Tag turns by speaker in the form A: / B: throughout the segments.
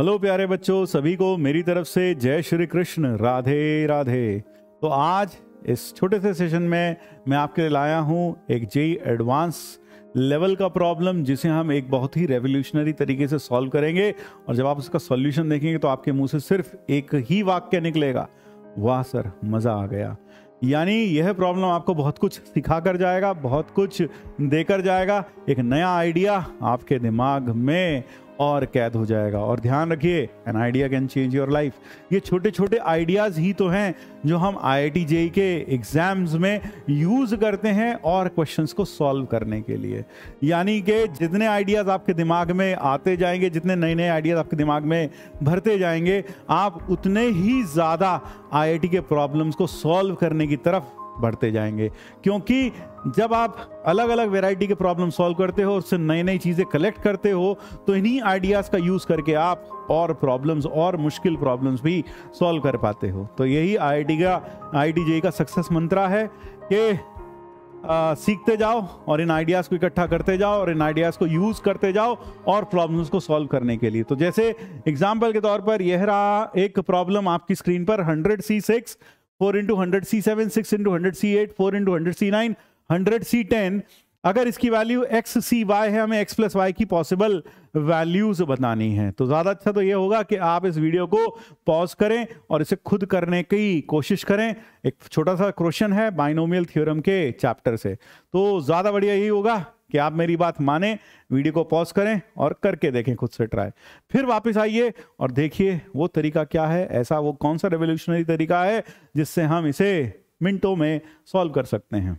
A: Hello प्यारे बच्चों सभी को मेरी तरफ से जय श्री कृष्ण राधे राधे तो आज इस छोटे से सेशन में मैं आपके लिए लाया हूँ एक जेई एडवांस लेवल का प्रॉब्लम जिसे हम एक बहुत ही रेवोल्यूशनरी तरीके से सॉल्व करेंगे और जब आप उसका सॉल्यूशन देखेंगे तो आपके मुंह से सिर्फ एक ही वाक्य निकलेगा वाह सर मज़ा आ गया यानी यह प्रॉब्लम आपको बहुत कुछ सिखा कर जाएगा बहुत कुछ देकर जाएगा एक नया आइडिया आपके दिमाग में और कैद हो जाएगा और ध्यान रखिए an idea can change your life ये छोटे छोटे आइडियाज ही तो हैं जो हम आई आई के एग्जाम्स में यूज करते हैं और क्वेश्चन को सॉल्व करने के लिए यानी कि जितने आइडियाज आपके दिमाग में आते जाएंगे जितने नए नए आइडियाज आपके दिमाग में भरते जाएंगे आप उतने ही ज्यादा आई के प्रॉब्लम्स को सॉल्व करने की तरफ बढ़ते जाएंगे क्योंकि जब आप अलग अलग वेराइटी के प्रॉब्लम सॉल्व करते हो उससे नई नई चीज़ें कलेक्ट करते हो तो इन्हीं आइडियाज़ का यूज़ करके आप और प्रॉब्लम्स और मुश्किल प्रॉब्लम्स भी सॉल्व कर पाते हो तो यही आई का आई का सक्सेस मंत्रा है कि आ, सीखते जाओ और इन आइडियाज़ को इकट्ठा करते जाओ और इन आइडियाज़ को यूज़ करते जाओ और प्रॉब्लम्स को सॉल्व करने के लिए तो जैसे एग्जाम्पल के तौर पर यह रहा एक प्रॉब्लम आपकी स्क्रीन पर hundred C six four into hundred C seven six into hundred C eight four into hundred C nine hundred C ten अगर इसकी वैल्यू एक्स सी वाई है हमें एक्स प्लस वाई की पॉसिबल वैल्यूज बतानी है तो ज्यादा अच्छा तो ये होगा कि आप इस वीडियो को पॉज करें और इसे खुद करने की कोशिश करें एक छोटा सा क्वेश्चन है बाइनोमियल थ्योरम के चैप्टर से तो ज्यादा बढ़िया यही होगा कि आप मेरी बात माने वीडियो को पॉज करें और करके देखें खुद से ट्राई फिर वापस आइए और देखिए वो तरीका क्या है ऐसा वो कौन सा रेवोल्यूशनरी तरीका है जिससे हम इसे मिनटों में सॉल्व कर सकते हैं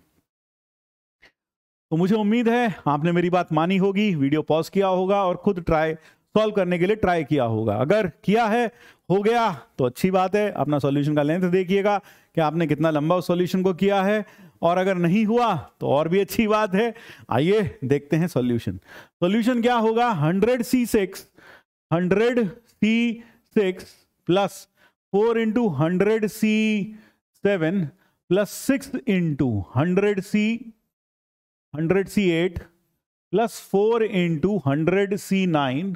A: तो मुझे उम्मीद है आपने मेरी बात मानी होगी वीडियो पॉज किया होगा और खुद ट्राई सॉल्व करने के लिए ट्राई किया होगा अगर किया है हो गया तो अच्छी बात है अपना सॉल्यूशन का लेंथ देखिएगा कि आपने कितना लंबा उस सॉल्यूशन को किया है और अगर नहीं हुआ तो और भी अच्छी बात है आइए देखते हैं सॉल्यूशन सॉल्यूशन क्या होगा hundred C six hundred C six plus four into hundred C seven plus six into hundred C hundred C eight plus four into hundred C nine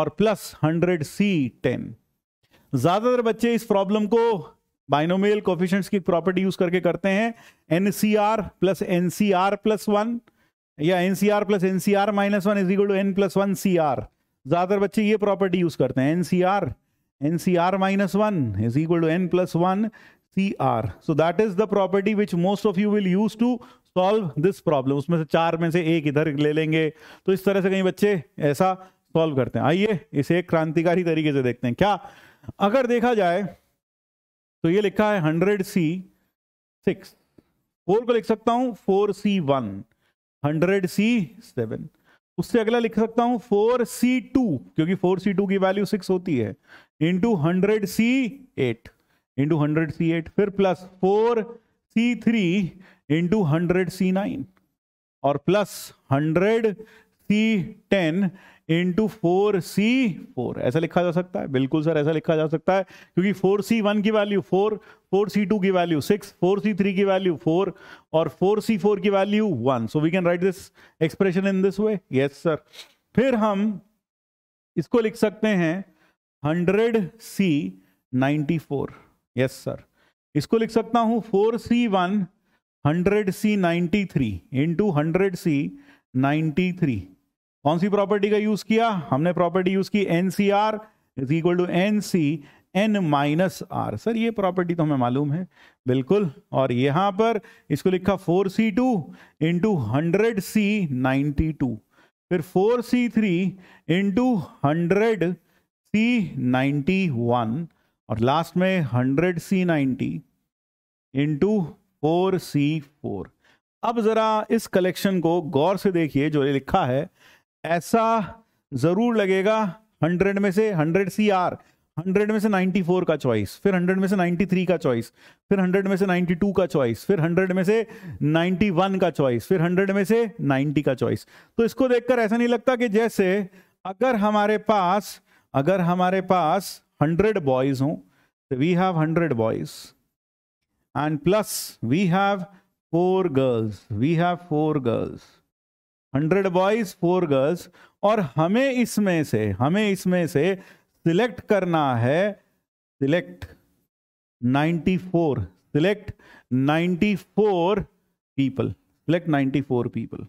A: और प्लस हंड्रेड सी टेन ज्यादातर बच्चे इस problem को binomial coefficients की property use करके करते हैं n C r plus n C r plus one या n C r plus n C r minus one is equal to n plus one C r ज्यादातर बच्चे ये प्रॉपर्टी यूज करते हैं n C r n C r minus one is equal to n plus one C r so that is the property which most of you will use to solve this problem उसमें से चार में से एक इधर ले लेंगे तो इस तरह से कहीं बच्चे ऐसा सॉल्व करते हैं आइए इसे एक क्रांतिकारी तरीके से देखते हैं क्या अगर देखा जाए तो ये लिखा है हंड्रेड सी सिक्स फोर को लिख सकता हूं four C one hundred C seven उससे अगला लिख सकता हूं फोर सी टू क्योंकि फोर सी टू की वैल्यू सिक्स होती है into hundred C eight into hundred C eight फिर plus four C three into hundred C nine और plus hundred C ten into four C four ऐसा लिखा जा सकता है बिल्कुल सर ऐसा लिखा जा सकता है क्योंकि फोर सी वन की value four four C two की value six four C three की वैल्यू फोर और फोर सी फोर की value one so we can write this expression in this way yes sir फिर हम इसको लिख सकते हैं hundred C ninety four yes sir इसको लिख सकता हूं four C one hundred C ninety three into hundred C ninety three कौन सी प्रॉपर्टी का यूज किया हमने प्रॉपर्टी यूज की n C are is equal to N C N minus r sir ये प्रॉपर्टी तो हमें मालूम है बिल्कुल और यहां पर इसको लिखा four C two into hundred C ninety two फिर four C three into hundred C ninety one और लास्ट में hundred C ninety into four C four अब जरा इस कलेक्शन को गौर से देखिए जो लिखा है ऐसा जरूर लगेगा हंड्रेड में से हंड्रेड सी आर हंड्रेड में से नाइन्टी फोर का चॉइस फिर हंड्रेड में से नाइन्टी थ्री का चॉइस फिर हंड्रेड में से नाइन्टी टू का चॉइस फिर हंड्रेड में से नाइन्टी वन का चॉइस फिर हंड्रेड में से नाइन्टी का चॉइस तो इसको देखकर ऐसा नहीं लगता कि जैसे अगर हमारे पास अगर हमारे पास हंड्रेड बॉयज हो तो we have hundred boys and plus we have four girls we have four girls hundred boys four girls और हमें इसमें से हमें इसमें से सिलेक्ट करना है select ninety four select four people select four people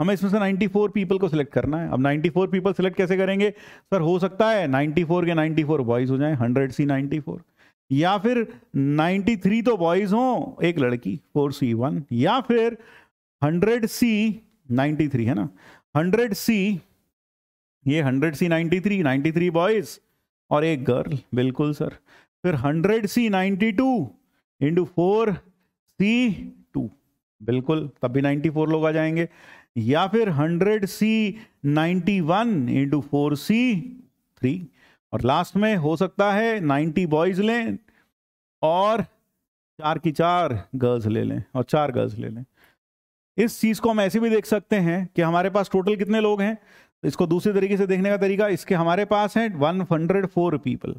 A: हमें इसमें से 94 पीपल को सिलेक्ट करना है अब 94 पीपल सिलेक्ट कैसे करेंगे सर हो सकता है 94 के 94 बॉयज हो जाएं 100 सी 94 या फिर 93 तो बॉयज हो एक लड़की 4 सी 1 या फिर 100 सी नाइन्टी थ्री है ना हंड्रेड सी ये hundred C ninety three ninety three boys और एक गर्ल बिल्कुल सर फिर hundred C ninety two into four C two बिल्कुल तब भी नाइन्टी फोर लोग आ जाएंगे या फिर hundred C ninety one into four C three और लास्ट में हो सकता है नाइन्टी बॉयज लें और चार की चार गर्ल्स ले लें और चार गर्ल्स ले लें इस चीज को हम ऐसे भी देख सकते हैं कि हमारे पास टोटल कितने लोग हैं इसको दूसरे तरीके से देखने का तरीका इसके हमारे पास है 104 पीपल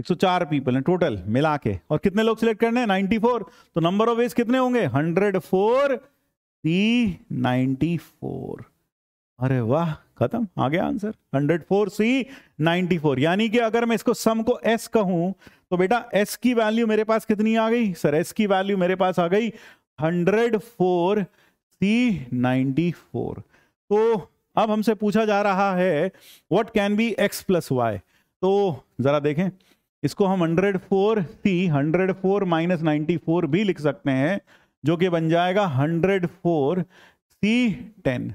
A: 104 पीपल हैं टोटल मिला के और कितने लोग सिलेक्ट करने हैं 94 तो नंबर ऑफ वेज कितने होंगे 104 सी अरे वाह खत्म आ गया आंसर 104 सी फोर यानी कि अगर मैं इसको सम को एस कहूं तो बेटा एस की वैल्यू मेरे पास कितनी आ गई सर एस की वैल्यू मेरे पास आ गई hundred four C ninety four तो अब हमसे पूछा जा रहा है what can be x plus y तो जरा देखें इसको हम hundred four C hundred four minus four भी लिख सकते हैं जो कि बन जाएगा हंड्रेड फोर सी टेन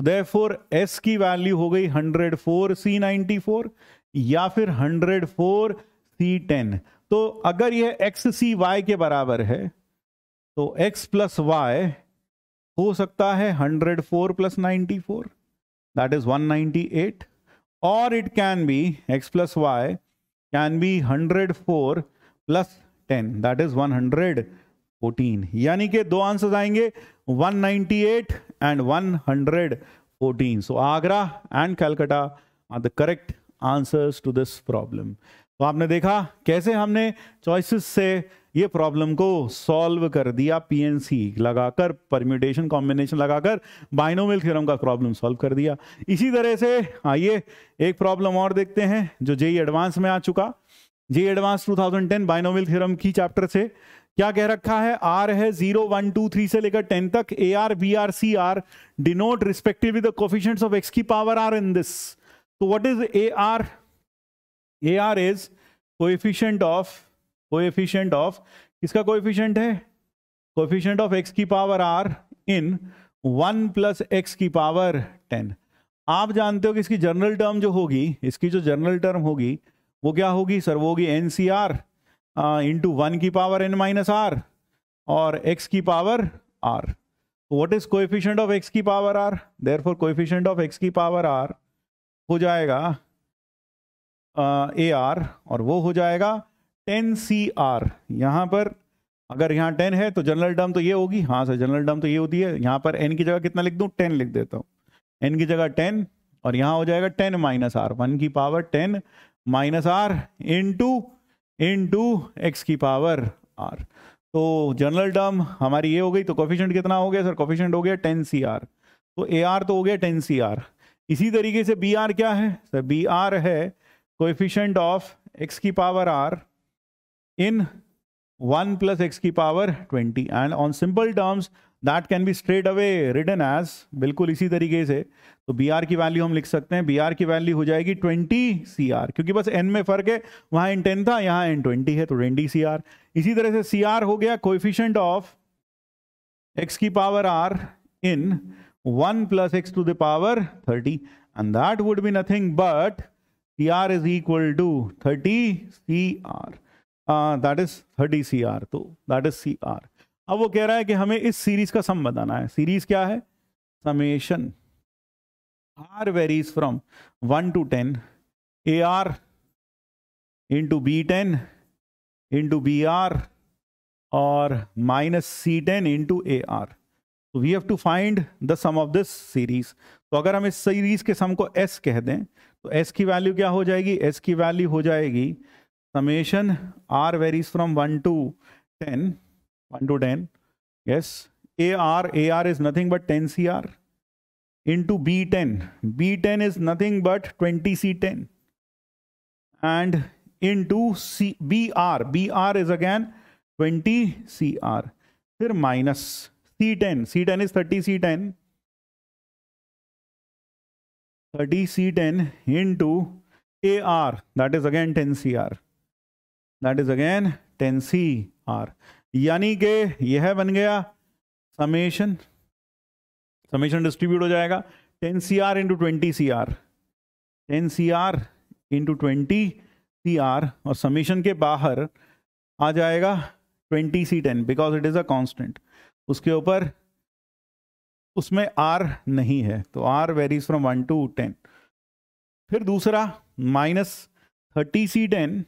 A: तो फोर एस की वैल्यू हो गई हंड्रेड फोर सी फोर या फिर हंड्रेड फोर सी टेन तो अगर यह एक्स सी वाई के बराबर है तो x प्लस वाई हो सकता है 104 four plus ninety four that is one और it can be x plus y can be 104 four plus ten that is one hundred यानी कि दो आंसर आएंगे 198 and one hundred fourteen so Agra and Calcutta are the correct answers to this problem तो आपने देखा कैसे हमने चॉइसेस से ये प्रॉब्लम को सॉल्व कर दिया पीएनसी लगाकर परम्यूटेशन कॉम्बिनेशन लगाकर बाइनोमियल थ्योरम का प्रॉब्लम सॉल्व कर दिया इसी तरह से आइए एक प्रॉब्लम और देखते हैं जो जेई एडवांस e में आ चुका जेई एडवांस 2010 बाइनोमियल थ्योरम की चैप्टर से क्या कह रखा है आर है जीरो वन टू थ्री से लेकर टेन तक a r B r c r denote respectively the coefficient of x की पावर आर इन दिस तो what is a r AR is coefficient of coefficient of किसका coefficient है coefficient of x की power r in one plus x की power ten आप जानते हो कि इसकी जनरल टर्म जो होगी इसकी जो जनरल टर्म होगी वो क्या होगी सर वो होगी n C are into one की पावर एन माइनस आर और एक्स की power r what is coefficient of x की power r therefore coefficient of x की पावर आर हो जाएगा ए आर और वो हो जाएगा टेन सी आर यहाँ पर अगर यहाँ टेन है तो जनरल टर्म तो ये होगी हाँ सर जनरल टर्म तो ये होती है यहाँ पर एन की जगह कितना लिख दूँ टेन लिख देता हूँ एन की जगह टेन और यहाँ हो जाएगा टेन माइनस आर वन की power ten minus r into into x की पावर आर तो जनरल टर्म हमारी ये हो गई तो कॉफिशेंट कितना हो गया सर कॉफिशेंट हो गया टेन सी आर तो ए आर तो हो गया टेन सी आर इसी तरीके से बी आर क्या है सर बी आर है कोएफिशिएंट ऑफ एक्स की power r in one plus x की power twenty and on simple terms that can be straight away written as बिल्कुल इसी तरीके से तो बी आर की वैल्यू हम लिख सकते हैं बी आर की वैल्यू हो जाएगी ट्वेंटी सी आर क्योंकि बस एन में फर्क है वहां एन टेन था यहाँ एन ट्वेंटी है तो ट्वेंटी सी आर इसी तरह से सी आर हो गया कोएफिशिएंट ऑफ एक्स की power r in one plus x to the power thirty and that would be nothing but c are is equal to thirty C r that is thirty C are तो that is c r अब वो कह रहा है कि हमें इस series का सम बताना है सीरीज क्या है summation are varies from one to ten a r into B ten into b r और minus C ten into a r तो we have to find the sum of this series तो अगर हम इस series के सम को S कह दें तो एस की वैल्यू क्या हो जाएगी एस की वैल्यू हो जाएगी summation are varies from one to ten one to ten yes A R A R is nothing but ten C are into B ten B ten is nothing but twenty C ten and in to C B R B R is again twenty C R फिर minus C ten C ten is thirty C ten is into AR. That is again is That is again are यानी कि यह बन गया summation summation distribute हो जाएगा C into into twenty into R और summation के बाहर आ जाएगा ten because it is a constant उसके ऊपर उसमें आर नहीं है तो R varies from one to ten फिर दूसरा minus thirty C ten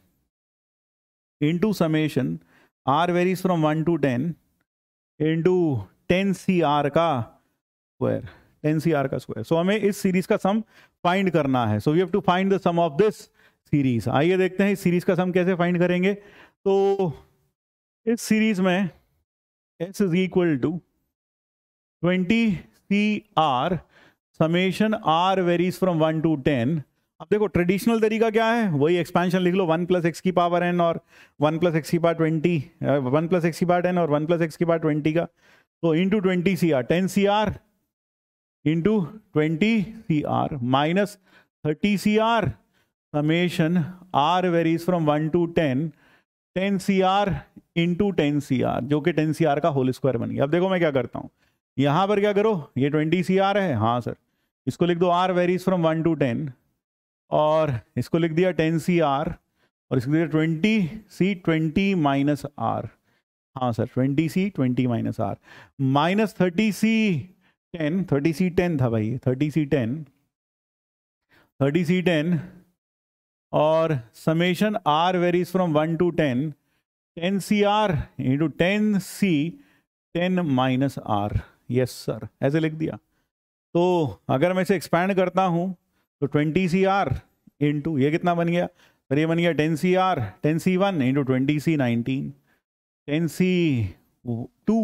A: into summation are varies from one to ten into ten C R का स्क्वायर टेन सी आर का स्क्वायर सो हमें इस सीरीज का सम फाइंड करना है so we have to find the sum of this series आइए देखते हैं इस सीरीज का सम कैसे फाइंड करेंगे तो इस सीरीज में S is equal to twenty C R summation are varies from one to ten अब देखो ट्रेडिशनल तरीका क्या है वही एक्सपेंशन लिख लो वन प्लस एक्स की पावर एन और वन प्लस एक्स की power twenty one plus x की पावर टेन और वन प्लस एक्स की पावर ट्वेंटी का तो into twenty C R ten C are into twenty C R minus thirty C R summation are varies from one to ten ten C are into ten C R जो कि ten C R का whole square बन गया अब देखो मैं क्या करता हूँ यहां पर क्या करो ये ट्वेंटी सी आर है हाँ सर इसको लिख दो R varies from one to ten और इसको लिख दिया टेन सी आर और इसको दिया twenty C twenty minus R हाँ sir twenty C twenty minus R minus thirty C ten thirty C ten था भाई thirty C ten thirty C ten और summation are varies from one to ten ten C are into ten C ten minus R yes sir ऐसे लिख दिया तो अगर मैं इसे एक्सपैंड करता हूँ तो ट्वेंटी सी आर इंटू ये कितना बन गया सर ये बन गया ten C R ten C one into twenty C nineteen ten C two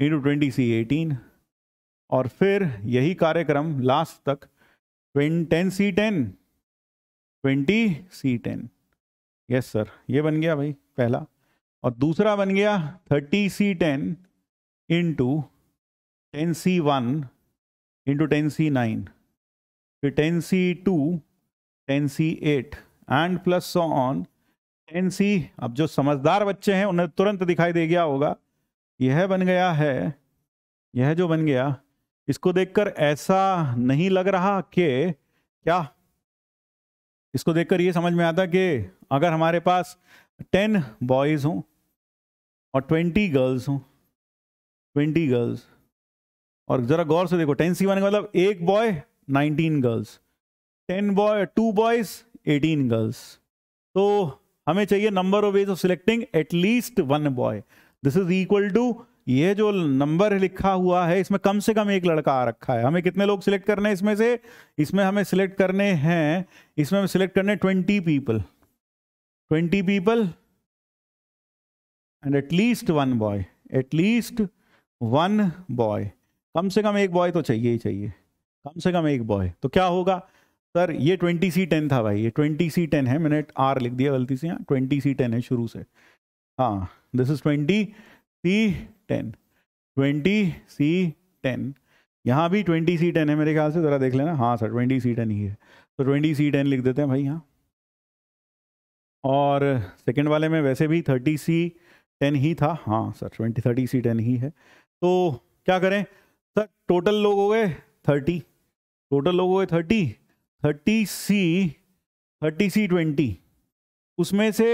A: into twenty C eighteen और फिर यही कार्यक्रम लास्ट तक twenty ten C ten twenty C ten yes sir ये बन गया भाई पहला और दूसरा बन गया thirty C ten into ten C one into ten C nine फिर ten C two ten C eight and plus so on ten C अब जो समझदार बच्चे हैं उन्हें तुरंत दिखाई दे गया होगा यह बन गया है यह जो बन गया इसको देखकर ऐसा नहीं लग रहा कि क्या इसको देखकर ये समझ में आता कि अगर हमारे पास टेन बॉयज़ हों और ट्वेंटी गर्ल्स हों ट्वेंटी गर्ल्स और जरा गौर से देखो टेन सी वन का मतलब एक boy nineteen girls ten boy two boys eighteen girls तो हमें चाहिए number of ways of selecting at least one boy this is equal to ये जो नंबर लिखा हुआ है इसमें कम से कम एक लड़का आ रखा है हमें कितने लोग सिलेक्ट करने हैं इसमें से इसमें हमें सिलेक्ट करने हैं इसमें हमें सिलेक्ट करने twenty people twenty people and at least one boy at least one boy कम से कम एक बॉय तो चाहिए ही चाहिए कम से कम एक बॉय तो क्या होगा सर ये ट्वेंटी सी टेन था भाई ये ट्वेंटी सी टेन है मैंने आर लिख दिया गलती से यहाँ ट्वेंटी सी टेन है शुरू से हाँ this is twenty C ten twenty C ten यहाँ भी ट्वेंटी सी टेन है मेरे ख्याल से ज़रा देख लेना हाँ सर ट्वेंटी सी टेन ही है तो ट्वेंटी सी टेन लिख देते हैं भाई यहाँ और सेकेंड वाले में वैसे भी थर्टी सी टेन ही था हाँ sir twenty thirty C ten ही है तो क्या करें सर टोटल लोग हो गए थर्टी टोटल लोग हो गए thirty thirty C thirty C twenty उसमें से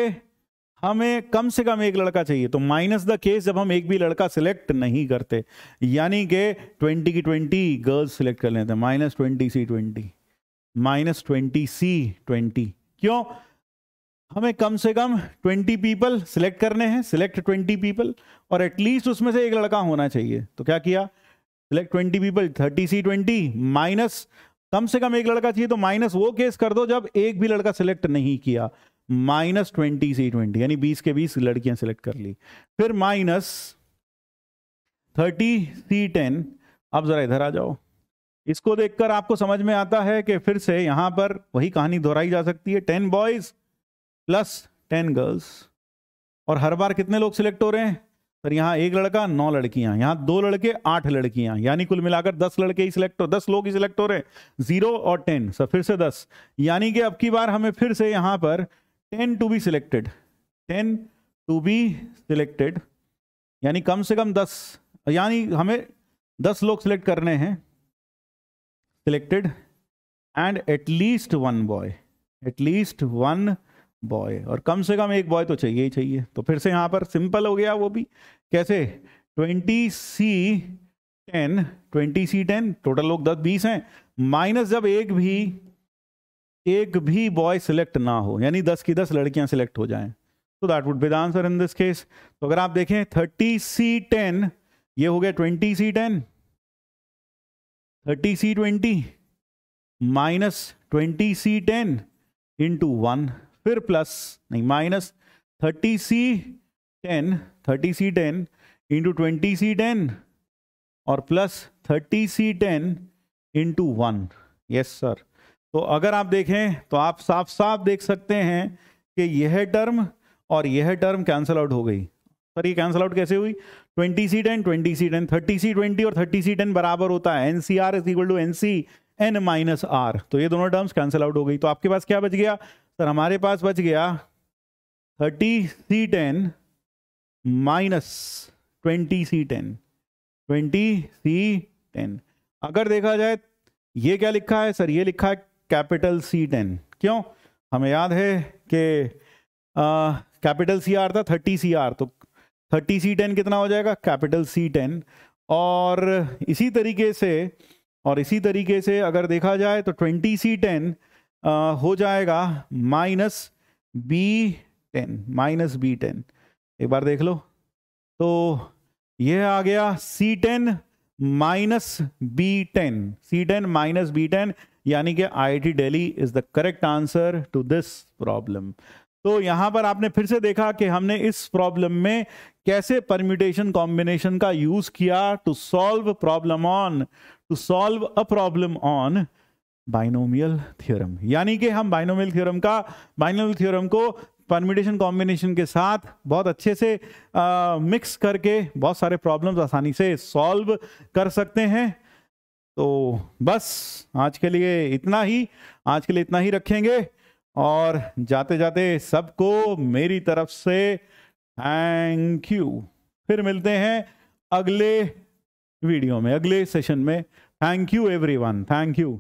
A: हमें कम से कम एक लड़का चाहिए तो माइनस द केस जब हम एक भी लड़का सिलेक्ट नहीं करते यानी कि ट्वेंटी की ट्वेंटी गर्ल्स सिलेक्ट कर लेते हैं minus twenty C twenty minus twenty C twenty क्यों हमें कम से कम ट्वेंटी पीपल सिलेक्ट करने हैं सिलेक्ट ट्वेंटी पीपल और एटलीस्ट उसमें से एक लड़का होना चाहिए तो क्या किया select twenty people thirty C twenty minus कम से कम एक लड़का चाहिए तो माइनस वो केस कर दो जब एक भी लड़का सिलेक्ट नहीं किया माइनस ट्वेंटी सी ट्वेंटी यानी बीस के बीस लड़कियां सिलेक्ट कर ली फिर माइनस थर्टी सी टेन अब जरा इधर आ जाओ इसको देखकर आपको समझ में आता है कि फिर से यहां पर वही कहानी दोहराई जा सकती है ten boys plus ten girls और हर बार कितने लोग सिलेक्ट हो रहे हैं पर यहाँ एक लड़का नौ लड़कियां यहाँ दो लड़के आठ लड़कियां यानी कुल मिलाकर दस लड़के ही सिलेक्ट हो दस लोग ही सिलेक्ट हो रहे हैं जीरो और टेन सर फिर से दस यानी कि अब की बार हमें फिर से यहाँ पर ten to be selected ten to be selected यानी कम से कम दस यानी हमें दस लोग सिलेक्ट करने हैं selected and at least one boy at least one boy और कम से कम एक बॉय तो चाहिए ही चाहिए तो फिर से यहाँ पर सिंपल हो गया वो भी कैसे twenty C ten twenty C ten total लोग दस बीस हैं माइनस जब एक भी एक भी बॉय सिलेक्ट ना हो यानी दस की दस लड़कियां सिलेक्ट हो जाएं तो that would be the answer in this case तो अगर आप देखें थर्टी सी टेन ये हो गया twenty C ten thirty C twenty minus twenty C ten into one फिर प्लस नहीं minus thirty C ten thirty C ten into twenty C ten और plus thirty C ten into one yes sir तो अगर आप देखें तो आप साफ साफ देख सकते हैं कि यह टर्म और यह टर्म कैंसिल आउट हो गई सर ये कैंसिल आउट कैसे हुई twenty C ten twenty C ten thirty C twenty और थर्टी सी टेन बराबर होता है N C are is equal to N C N minus R तो ये दोनों टर्म्स कैंसिल आउट हो गई तो आपके पास क्या बच गया सर हमारे पास बच गया thirty C ten minus twenty C ten twenty C ten अगर देखा जाए ये क्या लिखा है सर ये लिखा है कैपिटल सी टेन क्यों हमें याद है कि कैपिटल सी आर था थर्टी सी आर तो थर्टी सी टेन कितना हो जाएगा कैपिटल सी टेन और इसी तरीके से और इसी तरीके से अगर देखा जाए तो ट्वेंटी सी टेन हो जाएगा minus B ten minus B ten एक बार देख लो तो यह आ गया C ten minus B ten C ten minus B ten यानी कि IIT Delhi is the correct answer to this problem तो यहां पर आपने फिर से देखा कि हमने इस प्रॉब्लम में कैसे परम्यूटेशन कॉम्बिनेशन का यूज किया to solve problem on to solve a problem on binomial theorem यानी कि हम बाइनोमियल थ्योरम का बाइनोमियल थ्योरम को परमिटेशन कॉम्बिनेशन के साथ बहुत अच्छे से आ, मिक्स करके बहुत सारे प्रॉब्लम्स आसानी से सॉल्व कर सकते हैं तो बस आज के लिए इतना ही आज के लिए इतना ही रखेंगे और जाते जाते सबको मेरी तरफ से थैंक यू फिर मिलते हैं अगले वीडियो में अगले सेशन में thank you everyone thank you